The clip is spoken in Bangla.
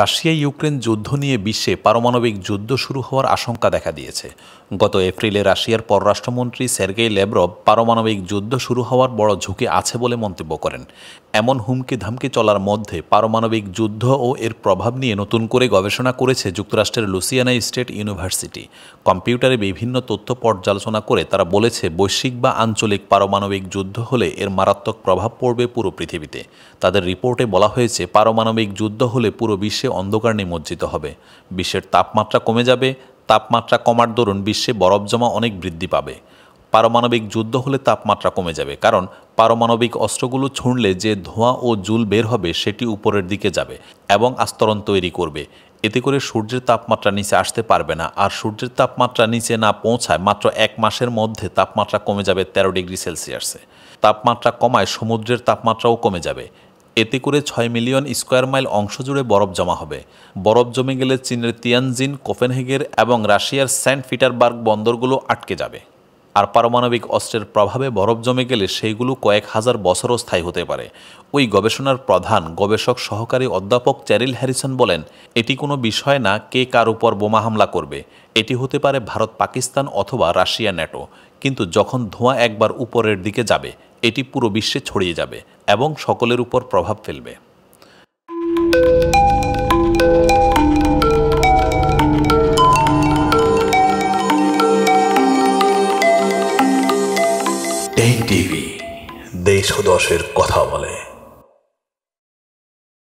রাশিয়া ইউক্রেন যুদ্ধ নিয়ে বিশ্বে পারমাণবিক যুদ্ধ শুরু হওয়ার আশঙ্কা দেখা দিয়েছে গত এপ্রিলে রাশিয়ার পররাষ্ট্রমন্ত্রী সের্গেই লেব্রব পারমাণবিক যুদ্ধ শুরু হওয়ার বড় ঝুঁকি আছে বলে মন্তব্য করেন এমন হুমকি ধামকি চলার মধ্যে পারমাণবিক যুদ্ধ ও এর প্রভাব নিয়ে নতুন করে গবেষণা করেছে যুক্তরাষ্ট্রের লুসিয়ানা স্টেট ইউনিভার্সিটি কম্পিউটারে বিভিন্ন তথ্য পর্যালোচনা করে তারা বলেছে বৈশ্বিক বা আঞ্চলিক পারমাণবিক যুদ্ধ হলে এর মারাত্মক প্রভাব পড়বে পুরো পৃথিবীতে তাদের রিপোর্টে বলা হয়েছে পারমাণবিক যুদ্ধ হলে পুরো বিশ্বে বিশ্বে অন্ধকার নিমজ্জিত হবে বিশ্বের তাপমাত্রা কমে যাবে তাপমাত্রা কমার দরুন বিশ্বে বরফ জমা অনেক বৃদ্ধি পাবে পারমাণবিক যুদ্ধ হলে তাপমাত্রা কমে যাবে কারণ পারমাণবিক অস্ত্রগুলো ছুঁড়লে যে ধোঁয়া ও জুল বের হবে সেটি উপরের দিকে যাবে এবং আস্তরণ তৈরি করবে এতে করে সূর্যের তাপমাত্রা নিচে আসতে পারবে না আর সূর্যের তাপমাত্রা নিচে না পৌঁছায় মাত্র এক মাসের মধ্যে তাপমাত্রা কমে যাবে তেরো ডিগ্রি সেলসিয়াসে তাপমাত্রা কমায় সমুদ্রের তাপমাত্রাও কমে যাবে এতে করে ছয় মিলিয়ন স্কোয়ার মাইল অংশ জুড়ে বরফ জমা হবে বরফ জমে গেলে চীনের তিয়ানজিন কোপেনহেগের এবং রাশিয়ার স্যান্ট পিটারবার্গ বন্দরগুলো আটকে যাবে আর পারমাণবিক অস্ত্রের প্রভাবে বরফ জমে গেলে সেইগুলো কয়েক হাজার বছরও স্থায়ী হতে পারে ওই গবেষণার প্রধান গবেষক সহকারী অধ্যাপক চ্যারিল হ্যারিসন বলেন এটি কোনো বিষয় না কে কার উপর বোমা হামলা করবে এটি হতে পারে ভারত পাকিস্তান অথবা রাশিয়া ন্যাটো কিন্তু যখন ধোঁয়া একবার উপরের দিকে যাবে এটি পুরো বিশ্বে ছড়িয়ে যাবে এবং সকলের উপর প্রভাব ফেলবে টেন টিভি দেশ ও দশের কথা বলে